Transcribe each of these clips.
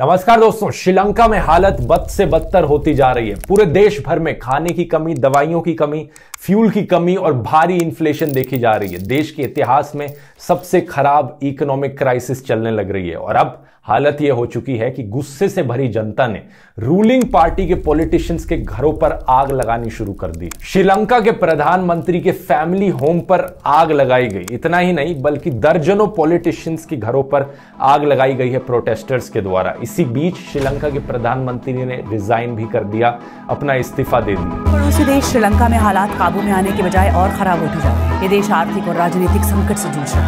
नमस्कार दोस्तों श्रीलंका में हालत बद से बदतर होती जा रही है पूरे देश भर में खाने की कमी दवाइयों की कमी फ्यूल की कमी और भारी इन्फ्लेशन देखी जा रही है देश के इतिहास में सबसे खराब इकोनॉमिक क्राइसिस चलने लग रही है और अब हालत यह हो चुकी है कि गुस्से से भरी जनता ने रूलिंग पार्टी के पॉलिटिशियंस के घरों पर आग लगानी शुरू कर दी श्रीलंका के प्रधानमंत्री के फैमिली होम पर आग लगाई गई इतना ही नहीं बल्कि दर्जनों पॉलिटिशियंस के घरों पर आग लगाई गई है प्रोटेस्टर्स के द्वारा इसी बीच श्रीलंका के प्रधानमंत्री ने रिजाइन भी कर दिया अपना इस्तीफा दे दिया पड़ोसी देश श्रीलंका में हालात काबू में आने के बजाय और खराब होते जा रहे ये देश आर्थिक और राजनीतिक संकट से जूझ रहा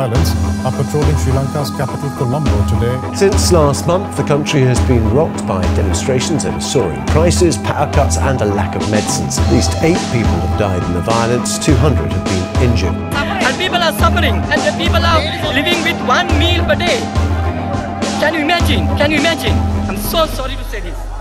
है pilots are patrolling Sri Lanka's capital Colombo today. Since last month, the country has been rocked by demonstrations over soaring prices, power cuts and a lack of medicines. At least eight people have died in the violence, 200 have been injured. And people are suffering and the people are living with one meal per day. Can you imagine? Can you imagine? I'm so sorry to say this.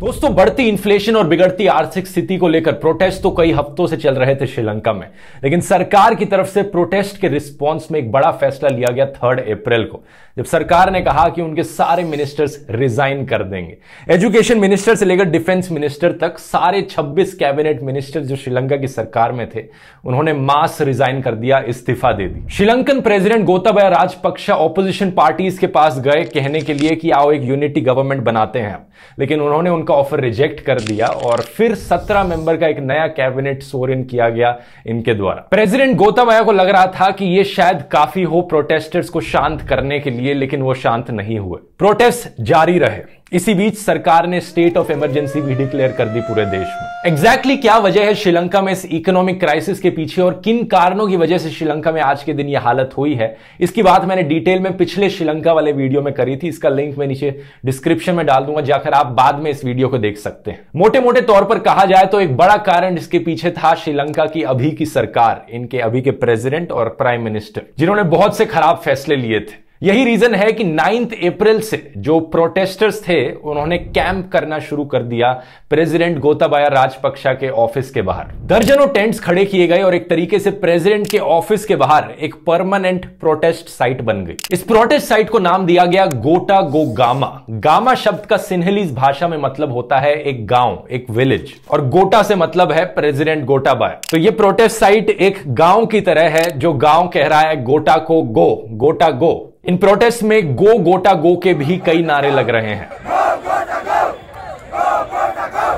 दोस्तों बढ़ती inflation और बिगड़ती आर्थिक स्थिति को लेकर protest तो कई हफ्तों से चल रहे थे श्रीलंका में लेकिन सरकार की तरफ से प्रोटेस्ट के रिस्पांस में एक बड़ा फैसला लिया गया थर्ड अप्रैल को जब सरकार ने कहा कि उनके सारे मिनिस्टर्स रिजाइन कर देंगे एजुकेशन मिनिस्टर से लेकर डिफेंस मिनिस्टर तक सारे छब्बीस कैबिनेट मिनिस्टर जो श्रीलंका की सरकार में थे उन्होंने मास रिजाइन कर दिया इस्तीफा दे दी Sri Lankan president Gotabaya Rajapaksa opposition parties के पास गए कहने के लिए कि आओ एक यूनिटी गवर्नमेंट बनाते हैं लेकिन उन्होंने उनका ऑफर रिजेक्ट कर दिया और फिर सत्रह मेंबर का एक नया कैबिनेट सोर इन किया गया इनके द्वारा प्रेसिडेंट गोताबाया को लग रहा था कि ये शायद काफी हो प्रोटेस्टर्स को शांत करने के लिए लेकिन वो शांत नहीं हुए प्रोटेस्ट जारी रहे इसी बीच सरकार ने स्टेट ऑफ इमरजेंसी भी डिक्लेयर कर दी पूरे देश में एग्जैक्टली exactly क्या वजह है श्रीलंका में इस इकोनॉमिक क्राइसिस के पीछे और किन कारणों की वजह से श्रीलंका में आज के दिन यह हालत हुई है इसकी बात मैंने डिटेल में पिछले श्रीलंका वाले वीडियो में करी थी इसका लिंक मैं नीचे डिस्क्रिप्शन में डाल दूंगा जाकर आप बाद में इस वीडियो को देख सकते हैं मोटे मोटे तौर पर कहा जाए तो एक बड़ा कारण इसके पीछे था श्रीलंका की अभी की सरकार इनके अभी के प्रेसिडेंट और प्राइम मिनिस्टर जिन्होंने बहुत से खराब फैसले लिए थे यही रीजन है कि नाइन्थ अप्रैल से जो प्रोटेस्टर्स थे उन्होंने कैंप करना शुरू कर दिया प्रेसिडेंट गोताबाया राजपक्षा के ऑफिस के बाहर दर्जनों टेंट्स खड़े किए गए और एक तरीके से प्रेसिडेंट के ऑफिस के बाहर एक परमानेंट प्रोटेस्ट साइट बन गई इस प्रोटेस्ट साइट को नाम दिया गया गोटा गो गामा गामा शब्द का सिन्हलीज भाषा में मतलब होता है एक गांव एक विलेज और गोटा से मतलब है प्रेजिडेंट गोटाबाया तो ये प्रोटेस्ट साइट एक गांव की तरह है जो गांव कह रहा है गोटा को गो गोटा गो इन प्रोटेस्ट में गो गोटा गो के भी कई नारे लग रहे हैं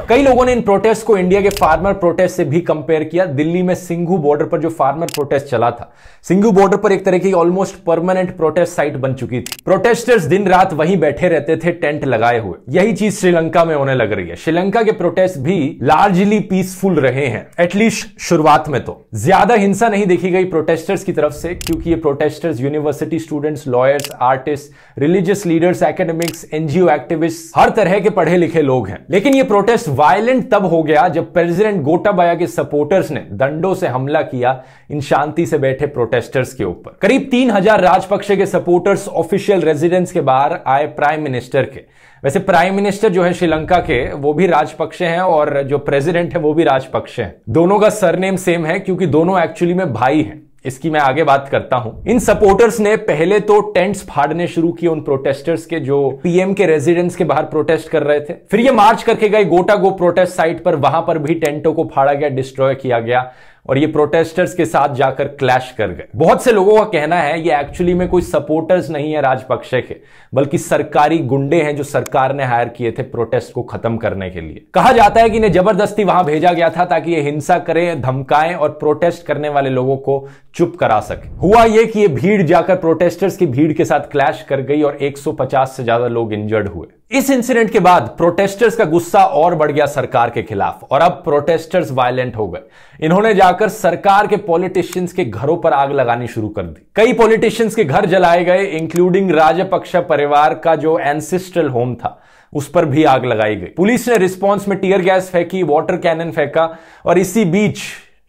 कई लोगों ने इन प्रोटेस्ट को इंडिया के फार्मर प्रोटेस्ट से भी कंपेयर किया दिल्ली में सिंघू बॉर्डर पर जो फार्मर प्रोटेस्ट चला था सिंघू बॉर्डर पर एक तरह की ऑलमोस्ट परमानेंट प्रोटेस्ट साइट बन चुकी थी प्रोटेस्टर्स दिन रात वहीं बैठे रहते थे टेंट लगाए हुए यही चीज श्रीलंका में होने लग रही है श्रीलंका के प्रोटेस्ट भी लार्जली पीसफुल रहे हैं एटलीस्ट शुरुआत में तो ज्यादा हिंसा नहीं देखी गई प्रोटेस्टर्स की तरफ से क्योंकि ये protesters university students lawyers artist religious leaders academics NGO activist हर तरह के पढ़े लिखे लोग हैं लेकिन ये प्रोटेस्ट वायलेंट तब हो गया जब प्रेसिडेंट गोटाबाया के सपोर्टर्स ने दंडों से हमला किया इन शांति से बैठे प्रोटेस्टर्स के ऊपर करीब तीन हजार राजपक्षे के सपोर्टर्स ऑफिशियल रेजिडेंस के बाहर आए प्राइम मिनिस्टर के वैसे प्राइम मिनिस्टर जो है श्रीलंका के वो भी राजपक्षे हैं और जो प्रेसिडेंट है वो भी राजपक्षे हैं दोनों का सरनेम सेम है क्योंकि दोनों एक्चुअली में भाई हैं इसकी मैं आगे बात करता हूं इन सपोर्टर्स ने पहले तो टेंट्स फाड़ने शुरू किए उन प्रोटेस्टर्स के जो पीएम के रेजिडेंस के बाहर प्रोटेस्ट कर रहे थे फिर ये मार्च करके गए गोटा गो प्रोटेस्ट साइट पर वहां पर भी टेंटों को फाड़ा गया डिस्ट्रॉय किया गया और ये प्रोटेस्टर्स के साथ जाकर क्लैश कर गए बहुत से लोगों का कहना है ये एक्चुअली में कोई सपोर्टर्स नहीं है राजपक्षे के बल्कि सरकारी गुंडे हैं जो सरकार ने हायर किए थे प्रोटेस्ट को खत्म करने के लिए कहा जाता है कि इन्हें जबरदस्ती वहां भेजा गया था ताकि ये हिंसा करें धमकाएं और प्रोटेस्ट करने वाले लोगों को चुप करा सके हुआ यह कि ये भीड़ जाकर प्रोटेस्टर्स की भीड़ के साथ क्लैश कर गई और 150 से ज्यादा लोग इंजर्ड हुए इस इंसिडेंट के बाद प्रोटेस्टर्स का गुस्सा और बढ़ गया सरकार के खिलाफ और अब प्रोटेस्टर्स वायलेंट हो गए इन्होंने जाकर सरकार के पॉलिटिशियंस के घरों पर आग लगानी शुरू कर दी कई पॉलिटिशियंस के घर जलाए गए इंक्लूडिंग राजपक्ष परिवार का जो एंसिस्ट्रल होम था उस पर भी आग लगाई गई पुलिस ने रिस्पॉन्स में टीयर गैस फेंकी वाटर कैनन फेंका और इसी बीच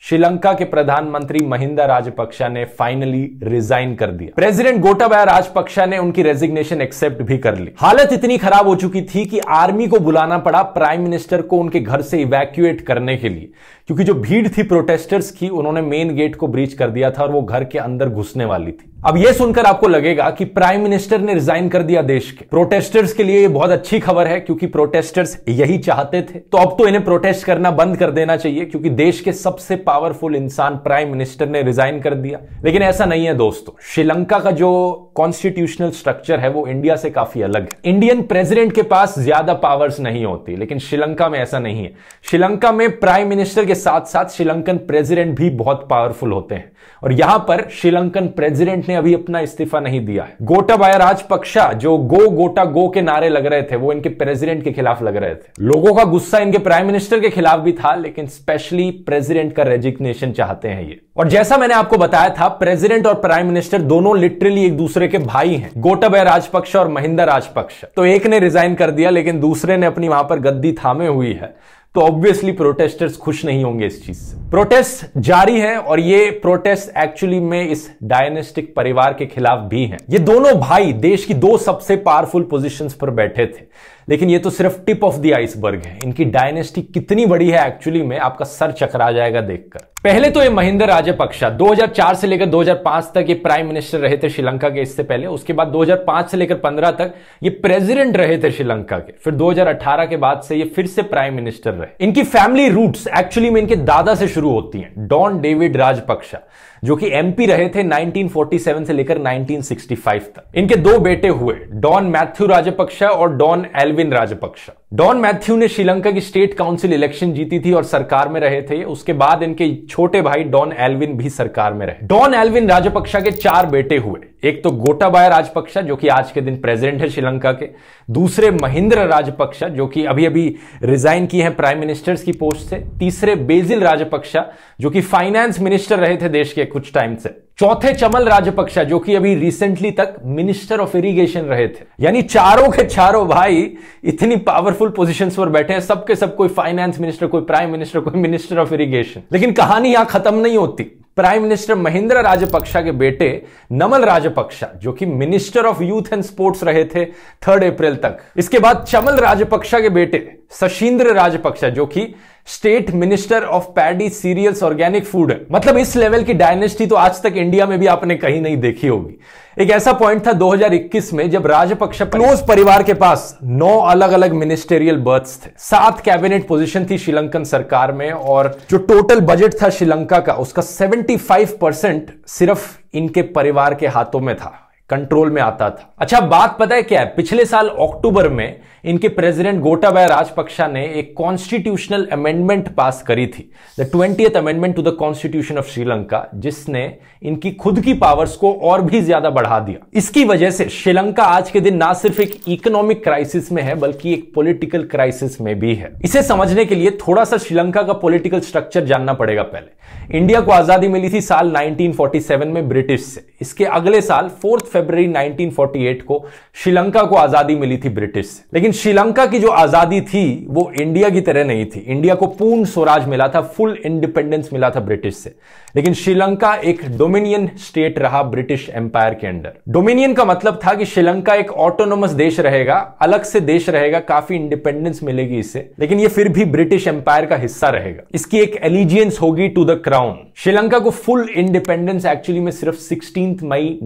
श्रीलंका के प्रधानमंत्री महिंदा राजपक्षा ने फाइनली रिजाइन कर दिया प्रेसिडेंट गोटाबाया राजपक्षा ने उनकी रेजिग्नेशन एक्सेप्ट भी कर ली हालत इतनी खराब हो चुकी थी कि आर्मी को बुलाना पड़ा प्राइम मिनिस्टर को उनके घर से इवैक्यूएट करने के लिए क्योंकि जो भीड़ थी प्रोटेस्टर्स की उन्होंने मेन गेट को ब्रीच कर दिया था और वो घर के अंदर घुसने वाली थी अब यह सुनकर आपको लगेगा कि प्राइम मिनिस्टर ने रिजाइन कर दिया देश के प्रोटेस्टर्स के लिए ये बहुत अच्छी खबर है क्योंकि प्रोटेस्टर्स यही चाहते थे तो अब तो इन्हें प्रोटेस्ट करना बंद कर देना चाहिए क्योंकि देश के सबसे पावरफुल इंसान प्राइम मिनिस्टर ने रिजाइन कर दिया लेकिन ऐसा नहीं है दोस्तों श्रीलंका का जो कॉन्स्टिट्यूशनल स्ट्रक्चर है वो इंडिया से काफी अलग है इंडियन प्रेसिडेंट के पास ज्यादा पावर्स नहीं होती लेकिन श्रीलंका में ऐसा नहीं है श्रीलंका में प्राइम मिनिस्टर के साथ साथ श्रीलंकन प्रेसिडेंट भी बहुत पावरफुल होते हैं और यहां पर श्रीलंकन प्रेसिडेंट ने अभी अपना इस्तीफा नहीं दिया है गोटाबाया राजपक्षा जो गो गोटा गो के नारे लग रहे थे वो इनके प्रेसिडेंट के खिलाफ लग रहे थे लोगों का गुस्सा इनके प्राइम मिनिस्टर के खिलाफ भी था लेकिन स्पेशली प्रेसिडेंट का रेजिग्नेशन चाहते हैं ये और जैसा मैंने आपको बताया था प्रेसिडेंट और प्राइम मिनिस्टर दोनों लिटरली एक दूसरे के भाई हैं गोटाबाया राजपक्ष और महिंदा राजपक्ष तो एक ने रिजाइन कर दिया लेकिन दूसरे ने अपनी वहां पर गद्दी थामे हुई है तो ऑब्वियसली प्रोटेस्टर्स खुश नहीं होंगे इस चीज से प्रोटेस्ट जारी है और ये प्रोटेस्ट एक्चुअली में इस डायनेस्टिक परिवार के खिलाफ भी हैं ये दोनों भाई देश की दो सबसे पावरफुल पोजीशंस पर बैठे थे लेकिन ये तो सिर्फ टिप ऑफ द आइसबर्ग है इनकी डायनेस्टी कितनी बड़ी है एक्चुअली में आपका सर चकरा जाएगा देखकर पहले तो ये महिंद्र राजपक्षा 2004 से लेकर 2005 तक ये प्राइम मिनिस्टर रहे थे श्रीलंका के इससे पहले उसके बाद 2005 से लेकर 15 तक ये प्रेसिडेंट रहे थे श्रीलंका के फिर 2018 के बाद से ये फिर से प्राइम मिनिस्टर रहे इनकी फैमिली रूट्स एक्चुअली में इनके दादा से शुरू होती हैं डॉन डेविड राजपक्षा जो कि एमपी रहे थे 1947 से लेकर 1965 तक इनके दो बेटे हुए डॉन मैथ्यू राजपक्षा और डॉन एल्विन राजपक्षा डॉन मैथ्यू ने श्रीलंका की स्टेट काउंसिल इलेक्शन जीती थी और सरकार में रहे थे उसके बाद इनके छोटे भाई डॉन एल्विन भी सरकार में रहे डॉन एल्विन राजपक्षा के चार बेटे हुए एक तो गोटाबाया राजपक्षा जो कि आज के दिन प्रेसिडेंट है श्रीलंका के दूसरे महिंद्र राजपक्षा जो कि अभी अभी रिजाइन किए हैं प्राइम मिनिस्टर्स की पोस्ट से तीसरे बेजिल राजपक्षा जो कि फाइनेंस मिनिस्टर रहे थे देश के कुछ टाइम से चौथे चमल राजपक्षा जो कि अभी रिसेंटली तक मिनिस्टर ऑफ इरिगेशन रहे थे यानी चारों के चारों भाई इतनी पावरफुल पोजीशंस पर बैठे हैं सबके सब कोई फाइनेंस मिनिस्टर कोई प्राइम मिनिस्टर कोई मिनिस्टर ऑफ इरिगेशन लेकिन कहानी यहां खत्म नहीं होती प्राइम मिनिस्टर महेंद्र राजपक्षा के बेटे नमल राजपक्षा जो कि minister of youth and sports रहे थे थर्ड अप्रैल तक इसके बाद चमल राजपक्षा के बेटे सशिंद्र राजपक्षा जो कि state minister of paddy cereals organic food है मतलब इस लेवल की डायनेस्टी तो आज तक इंडिया में भी आपने कहीं नहीं देखी होगी एक ऐसा पॉइंट था 2021 में जब राजपक्ष क्लोज परिवार के पास नौ अलग अलग मिनिस्टेरियल बर्थ्स थे सात कैबिनेट पोजीशन थी श्रीलंकन सरकार में और जो टोटल बजट था श्रीलंका का उसका 75 परसेंट सिर्फ इनके परिवार के हाथों में था कंट्रोल में आता था अच्छा बात पता है क्या है पिछले साल अक्टूबर में इनके प्रेसिडेंट गोटाबाया राजपक्षा ने एक कॉन्स्टिट्यूशनल अमेंडमेंट पास करी थी the twenty amendment to the constitution of Sri Lanka जिसने इनकी खुद की पावर्स को और भी ज्यादा बढ़ा दिया इसकी वजह से श्रीलंका आज के दिन ना सिर्फ एक इकोनॉमिक क्राइसिस में है बल्कि एक पोलिटिकल क्राइसिस में भी है इसे समझने के लिए थोड़ा सा श्रीलंका का पोलिटिकल स्ट्रक्चर जानना पड़ेगा पहले इंडिया को आजादी मिली थी साल नाइनटीन में ब्रिटिश से इसके अगले साल फोर्थ फरवरी 1948 को श्रीलंका को आजादी मिली थी ब्रिटिश से लेकिन श्रीलंका की जो आजादी थी वो इंडिया की तरह नहीं थी इंडिया को पूर्ण स्वराज मिला था फुल इंडिपेंडेंस मिला था ब्रिटिश से लेकिन श्रीलंका एक डोमिनियन स्टेट रहा ब्रिटिश एम्पायर के अंडर डोमिनियन का मतलब था कि श्रीलंका एक ऑटोनोमस देश रहेगा अलग से देश रहेगा काफी इंडिपेंडेंस मिलेगी इससे लेकिन ये फिर भी ब्रिटिश एम्पायर का हिस्सा रहेगा इसकी एक एलिजियंस होगी टू द क्राउन श्रीलंका को फुल इंडिपेंडेंस एक्चुअली में सिर्फ सिक्सटीन मई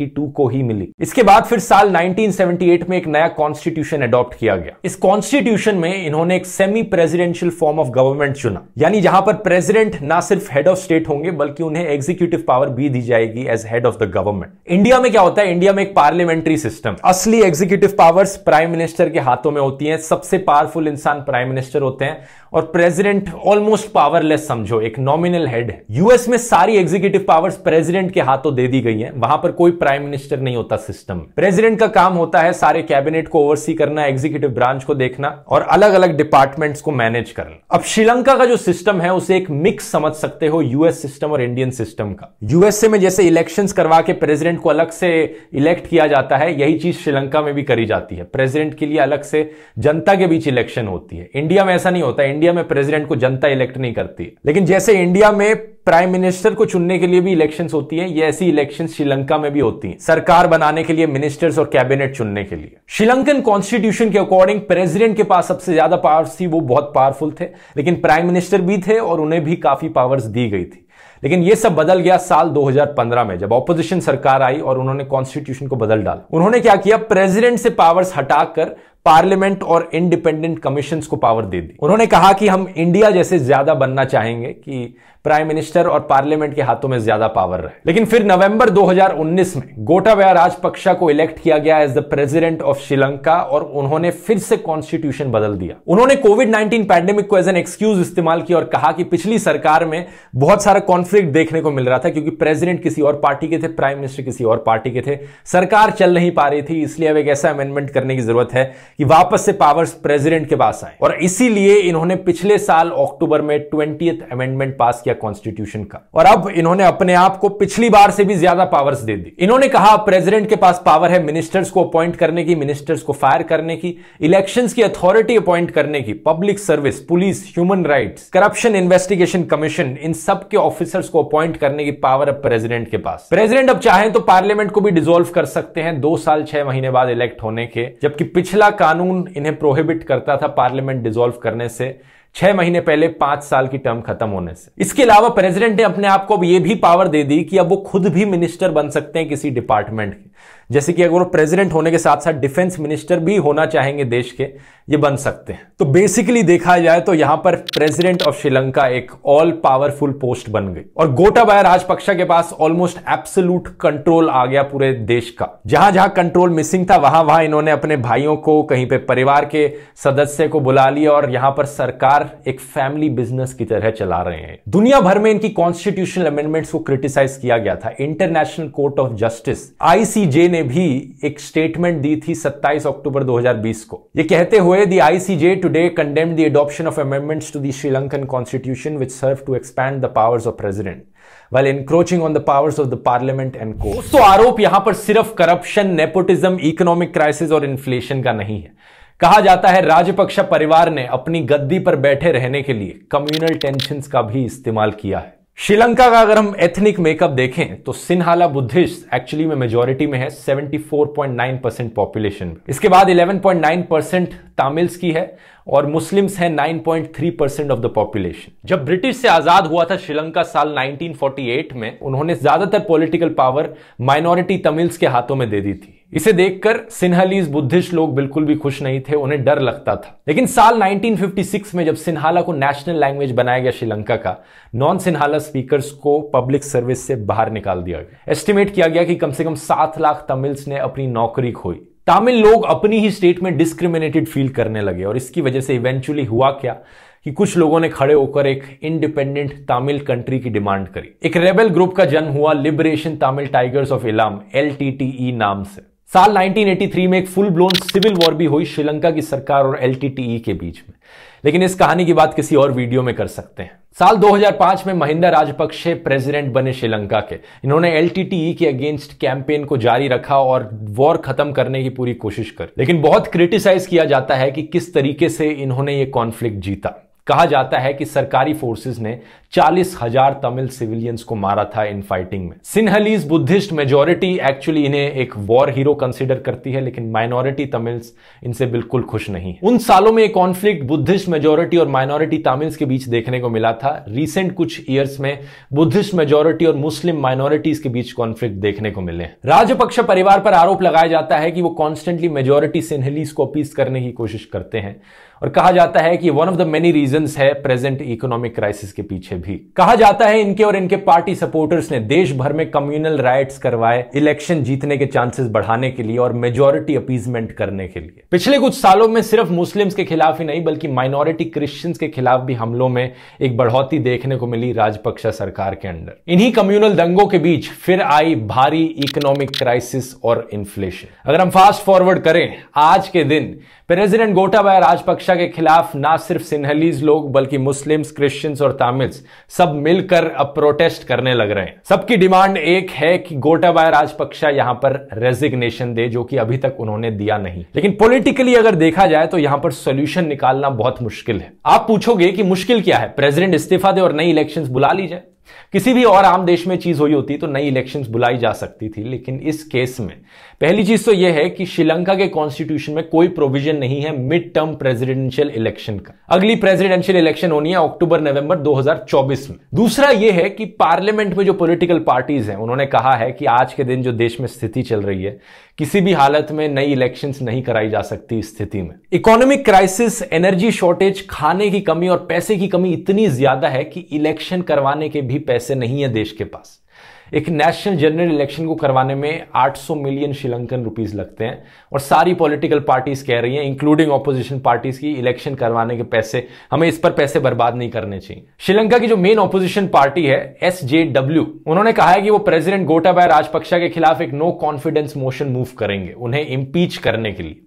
1972 को ही मिली इसके बाद फिर साल 1978 में एक नया कॉन्स्टिट्यूशन अडॉप्ट किया गया इस कॉन्स्टिट्यूशन में इन्होंने एक semi presidential form of government चुना यानी जहां पर प्रेसिडेंट ना सिर्फ हेड ऑफ स्टेट होंगे बल्कि उन्हें एग्जीक्यूटिव पावर भी दी जाएगी as head of the government India में क्या होता है इंडिया में एक पार्लियामेंट्री सिस्टम असली एग्जीक्यूटिव पावर्स प्राइम मिनिस्टर के हाथों में होती है सबसे पावरफुल इंसान प्राइम मिनिस्टर होते हैं और प्रेसिडेंट ऑलमोस्ट पावरलेस समझो एक नॉमिनल हेड यूएस में सारी एग्जीक्यूटिव पावर्स प्रेसिडेंट के हाथों दे दी गई हैं वहां पर कोई प्राइम मिनिस्टर नहीं होता सिस्टम प्रेसिडेंट का काम होता है सारे कैबिनेट को ओवरसी करना एग्जीक्यूटिव ब्रांच को देखना और अलग अलग डिपार्टमेंट्स को मैनेज करना अब श्रीलंका का जो सिस्टम है उसे एक मिक्स समझ सकते हो यूएस सिस्टम और इंडियन सिस्टम का यूएसए में जैसे इलेक्शन करवा के प्रेसिडेंट को अलग से इलेक्ट किया जाता है यही चीज श्रीलंका में भी करी जाती है प्रेसिडेंट के लिए अलग से जनता के बीच इलेक्शन होती है इंडिया में ऐसा नहीं होता इंडिया में प्रेसिडेंट को जनता इलेक्ट नहीं करती लेकिन जैसे इंडिया में प्राइम मिनिस्टर को चुनने के लिए भी इलेक्शंस होती हैं ये ऐसी इलेक्शन श्रीलंका में भी होती हैं सरकार बनाने के लिए मिनिस्टर्स और कैबिनेट चुनने के लिए श्रीलंकन कॉन्स्टिट्यूशन के अकॉर्डिंग प्रेसिडेंट के पास सबसे ज्यादा पावर्स थी वो बहुत पावरफुल थे लेकिन प्राइम मिनिस्टर भी थे और उन्हें भी काफी पावर्स दी गई थी लेकिन ये सब बदल गया साल 2015 में जब ऑपोजिशन सरकार आई और उन्होंने कॉन्स्टिट्यूशन को बदल डाला उन्होंने क्या किया प्रेसिडेंट से पावर्स हटाकर पार्लियामेंट और इंडिपेंडेंट कमीशन को पावर दे दी उन्होंने कहा कि हम इंडिया जैसे ज्यादा बनना चाहेंगे कि प्राइम मिनिस्टर और पार्लियामेंट के हाथों में ज्यादा पावर रहे लेकिन फिर नवंबर 2019 में गोटाबया राजपक्षा को इलेक्ट किया गया as the president of Sri Lanka और उन्होंने फिर से कॉन्स्टिट्यूशन बदल दिया उन्होंने कोविड 19 पैंडेमिक को एज एन एक्सक्यूज इस्तेमाल किया और कहा कि पिछली सरकार में बहुत सारा कॉन्फ्लिक्ट देखने को मिल रहा था क्योंकि प्रेसिडेंट किसी और पार्टी के थे प्राइम मिनिस्टर किसी और पार्टी के थे सरकार चल नहीं पा रही थी इसलिए अब एक ऐसा अमेंडमेंट करने की जरूरत है कि वापस से पावर्स प्रेसिडेंट के पास आए और इसीलिए इन्होंने पिछले साल अक्टूबर में ट्वेंटी अमेंडमेंट पास किया किया कॉन्स्टिट्यूशन का और अब इन्होंने अपने आप को पिछली बार से भी ज्यादा पावर्स दे दी इन्होंने कहा प्रेसिडेंट के पास पावर है मिनिस्टर्स को अपॉइंट करने की मिनिस्टर्स को फायर करने की इलेक्शन की अथॉरिटी अपॉइंट करने की public service police human right corruption investigation commission इन सबके ऑफिसर्स को अपॉइंट करने की पावर अब प्रेसिडेंट के पास प्रेसिडेंट अब चाहे तो पार्लियामेंट को भी डिजोल्व कर सकते हैं दो साल छह महीने बाद इलेक्ट होने के जबकि पिछला कानून इन्हें प्रोहिबिट करता था पार्लियामेंट डिजोल्व करने से छह महीने पहले पांच साल की टर्म खत्म होने से इसके अलावा प्रेसिडेंट ने अपने आप को अब यह भी पावर दे दी कि अब वो खुद भी मिनिस्टर बन सकते हैं किसी डिपार्टमेंट के जैसे कि अगर वो प्रेसिडेंट होने के साथ साथ डिफेंस मिनिस्टर भी होना चाहेंगे देश के ये बन सकते हैं तो बेसिकली देखा जाए तो यहां पर प्रेसिडेंट ऑफ श्रीलंका एक ऑल पावरफुल पोस्ट बन गई और गोटाबाया राजपक्षा के पास ऑलमोस्ट एब्सोलूट कंट्रोल आ गया पूरे देश का जहां जहां कंट्रोल मिसिंग था वहां वहां इन्होंने अपने भाइयों को कहीं पे परिवार के सदस्य को बुला लिया और यहां पर सरकार एक फैमिली बिजनेस की तरह चला रहे हैं दुनिया भर में इनकी कॉन्स्टिट्यूशनल अमेंडमेंट्स को क्रिटिसाइज किया गया था international court of justice IC ICJ ने भी एक स्टेटमेंट दी थी 27 अक्टूबर 2020 को ये कहते हुए the ICJ today condemn the adoption of amendments to the Sri Lankan constitution which serve to expand the powers of president well encroaching on the powers of the parliament and को तो आरोप यहां पर सिर्फ करप्शन नेपोटिज्म इकोनॉमिक क्राइसिस और inflation का नहीं है कहा जाता है राजपक्ष परिवार ने अपनी गद्दी पर बैठे रहने के लिए कम्युनल टेंशन का भी इस्तेमाल किया है श्रीलंका का अगर हम एथनिक मेकअप देखें तो सिन्हाला बुद्धिस्ट एक्चुअली में मेजोरिटी में है 74.9 परसेंट पॉपुलेशन इसके बाद 11.9 परसेंट तमिल्स की है और मुस्लिम्स हैं 9.3 परसेंट ऑफ द पॉपुलेशन जब ब्रिटिश से आजाद हुआ था श्रीलंका साल 1948 में उन्होंने ज्यादातर पॉलिटिकल पावर माइनॉरिटी तमिल्स के हाथों में दे दी थी इसे देखकर सिन्हालीज बुद्धिस्ट लोग बिल्कुल भी खुश नहीं थे उन्हें डर लगता था लेकिन साल 1956 में जब सिन्हाला को नेशनल लैंग्वेज बनाया गया श्रीलंका का नॉन सिन्हाला स्पीकर्स को पब्लिक सर्विस से बाहर निकाल दिया गया एस्टिमेट किया गया कि कम से कम सात लाख तमिल्स ने अपनी नौकरी खोई तमिल लोग अपनी ही स्टेट में डिस्क्रिमिनेटेड फील करने लगे और इसकी वजह से इवेंचुअली हुआ क्या कि कुछ लोगों ने खड़े होकर एक इंडिपेंडेंट तमिल कंट्री की डिमांड करी एक रेबल ग्रुप का जन्म हुआ Liberation Tamil Tigers of Eelam L नाम से साल 1983 में एक फुल ब्लोन सिविल वॉर भी हुई श्रीलंका की सरकार और एल e के बीच में लेकिन इस कहानी की बात किसी और वीडियो में कर सकते हैं साल 2005 में महिंदा राजपक्षे प्रेसिडेंट बने श्रीलंका के इन्होंने एल e के अगेंस्ट कैंपेन को जारी रखा और वॉर खत्म करने की पूरी कोशिश करी लेकिन बहुत क्रिटिसाइज किया जाता है कि किस तरीके से इन्होंने ये कॉन्फ्लिक्ट जीता कहा जाता है कि सरकारी फोर्सेस ने चालीस हजार तमिल सिविलियंस को मारा था इन फाइटिंग में सिन्हलीज बुद्धिस्ट मेजोरिटी एक्चुअली इन्हें एक वॉर हीरो कंसिडर करती है लेकिन माइनॉरिटी तमिल्स इनसे बिल्कुल खुश नहीं उन सालों में कॉन्फ्लिक्ट बुद्धिस्ट मेजोरिटी और माइनॉरिटी तमिल्स के बीच देखने को मिला था रिसेंट कुछ ईयर्स में बुद्धिस्ट मेजोरिटी और मुस्लिम माइनॉरिटीज के बीच कॉन्फ्लिक्ट देखने को मिले राजपक्ष परिवार पर आरोप लगाया जाता है कि वो कॉन्स्टेंटली मेजोरिटी सिन्हलीज को अपीस करने की कोशिश करते हैं और कहा जाता है कि one of the many reason है प्रेजेंट इकोनॉमिक क्राइसिस के पीछे भी कहा जाता है इनके और इनके पार्टी सपोर्टर्स ने देश भर में कम्युनल राइट्स करवाए इलेक्शन जीतने के चांसेस बढ़ाने के लिए और मेजोरिटी अपीजमेंट करने के लिए पिछले कुछ सालों में सिर्फ मुस्लिम्स के खिलाफ ही नहीं बल्कि माइनॉरिटी क्रिश्चियंस के खिलाफ भी हमलों में एक बढ़ोतरी देखने को मिली राजपक्षा सरकार के अंडर इन्हीं कम्युनल दंगों के बीच फिर आई भारी इकोनॉमिक क्राइसिस और इन्फ्लेशन अगर हम फास्ट फॉरवर्ड करें आज के दिन प्रेसिडेंट गोटाबाया राजपक्षा के खिलाफ ना सिर्फ सिन्हलीज लोग बल्कि मुस्लिम्स क्रिश्चियंस और तमिल्स सब मिलकर अब प्रोटेस्ट करने लग रहे हैं सबकी डिमांड एक है कि गोटाबाया राजपक्षा यहां पर रेजिग्नेशन दे जो कि अभी तक उन्होंने दिया नहीं लेकिन पॉलिटिकली अगर देखा जाए तो यहां पर सोल्यूशन निकालना बहुत मुश्किल है आप पूछोगे कि मुश्किल क्या है प्रेजिडेंट इस्तीफा दे और नई इलेक्शन बुला ली जाए किसी भी और आम देश में चीज हुई होती तो नई इलेक्शंस बुलाई जा सकती थी लेकिन इस केस में पहली चीज तो यह है कि श्रीलंका के कॉन्स्टिट्यूशन में कोई प्रोविजन नहीं है मिड टर्म प्रेसिडेंशियल इलेक्शन का अगली प्रेसिडेंशियल इलेक्शन होनी है अक्टूबर नवंबर 2024 में दूसरा यह है कि पार्लियामेंट में जो पोलिटिकल पार्टीज हैं उन्होंने कहा है कि आज के दिन जो देश में स्थिति चल रही है किसी भी हालत में नई इलेक्शंस नहीं कराई जा सकती स्थिति में इकोनॉमिक क्राइसिस एनर्जी शॉर्टेज खाने की कमी और पैसे की कमी इतनी ज्यादा है कि इलेक्शन करवाने के भी पैसे नहीं है देश के पास एक नेशनल जनरल इलेक्शन को करवाने में 800 मिलियन श्रीलंकन रुपीस लगते हैं और सारी पॉलिटिकल पार्टीज कह रही हैं इंक्लूडिंग ऑपोजिशन पार्टीज की इलेक्शन करवाने के पैसे हमें इस पर पैसे बर्बाद नहीं करने चाहिए श्रीलंका की जो मेन ऑपोजिशन पार्टी है एस उन्होंने कहा है कि वो प्रेसिडेंट गोटाबाय राजपक्षा के खिलाफ एक नो कॉन्फिडेंस मोशन मूव करेंगे उन्हें इम्पीच करने के लिए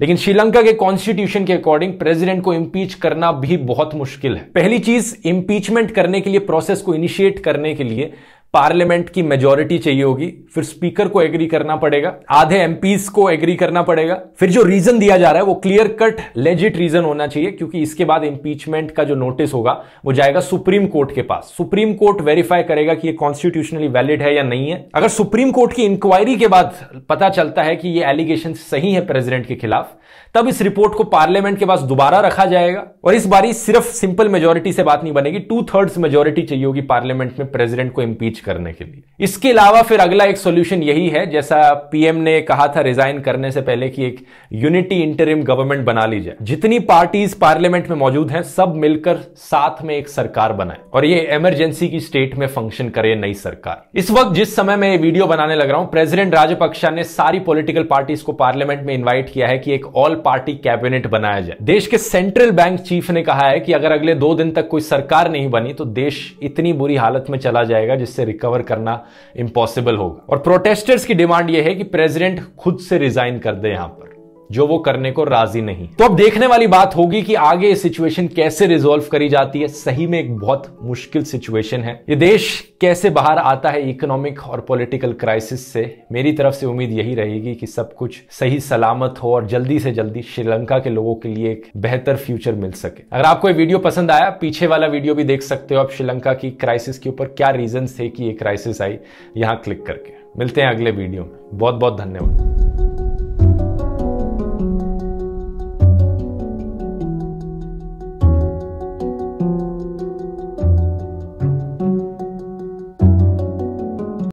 लेकिन श्रीलंका के कॉन्स्टिट्यूशन के अकॉर्डिंग प्रेसिडेंट को इम्पीच करना भी बहुत मुश्किल है पहली चीज इम्पीचमेंट करने के लिए प्रोसेस को इनिशिएट करने के लिए पार्लियामेंट की मेजोरिटी चाहिए होगी फिर स्पीकर को एग्री करना पड़ेगा आधे एम को एग्री करना पड़ेगा फिर जो रीजन दिया जा रहा है वो क्लियर कट लेजिट रीजन होना चाहिए क्योंकि इसके बाद इंपीचमेंट का जो नोटिस होगा वो जाएगा सुप्रीम कोर्ट के पास सुप्रीम कोर्ट वेरीफाई करेगा कि ये कॉन्स्टिट्यूशनली वैलिड है या नहीं है अगर सुप्रीम कोर्ट की इंक्वायरी के बाद पता चलता है कि ये एलिगेशन सही है प्रेसिडेंट के खिलाफ तब इस रिपोर्ट को पार्लियामेंट के पास दोबारा रखा जाएगा और इस बारी सिर्फ सिंपल मेजोरिटी से बात नहीं बनेगी टू थर्ड्स मेजोरिटी चाहिए होगी पार्लियामेंट में प्रेसिडेंट को इंपीच रीच करने के लिए इसके अलावा फिर अगला एक सोल्यूशन यही है जैसा पीएम ने कहा था रिजाइन करने से पहले कि एक यूनिटी इंटरिम गवर्नमेंट बना ली जाए जितनी पार्टीज पार्लियामेंट में मौजूद हैं सब मिलकर साथ में एक सरकार बनाए और ये इमरजेंसी की स्टेट में फंक्शन करे नई सरकार इस वक्त जिस समय मैं ये वीडियो बनाने लग रहा हूं प्रेसिडेंट राजपक्षा ने सारी पॉलिटिकल पार्टीज को पार्लियामेंट में इन्वाइट किया है कि एक ऑल पार्टी कैबिनेट बनाया जाए देश के सेंट्रल बैंक चीफ ने कहा है कि अगर अगले दो दिन तक कोई सरकार नहीं बनी तो देश इतनी बुरी हालत में चला जाएगा जिससे रिकवर करना इम्पॉसिबल होगा और प्रोटेस्टर्स की डिमांड यह है कि प्रेसिडेंट खुद से रिजाइन कर दे यहां पर जो वो करने को राजी नहीं तो अब देखने वाली बात होगी कि आगे ये सिचुएशन कैसे रिजोल्व करी जाती है सही में एक बहुत मुश्किल सिचुएशन है ये देश कैसे बाहर आता है इकोनॉमिक और पॉलिटिकल क्राइसिस से मेरी तरफ से उम्मीद यही रहेगी कि सब कुछ सही सलामत हो और जल्दी से जल्दी श्रीलंका के लोगों के लिए एक बेहतर फ्यूचर मिल सके अगर आपको ये वीडियो पसंद आया पीछे वाला वीडियो भी देख सकते हो आप श्रीलंका की क्राइसिस के ऊपर क्या रीजन थे कि ये क्राइसिस आई यहाँ क्लिक करके मिलते हैं अगले वीडियो में बहुत बहुत धन्यवाद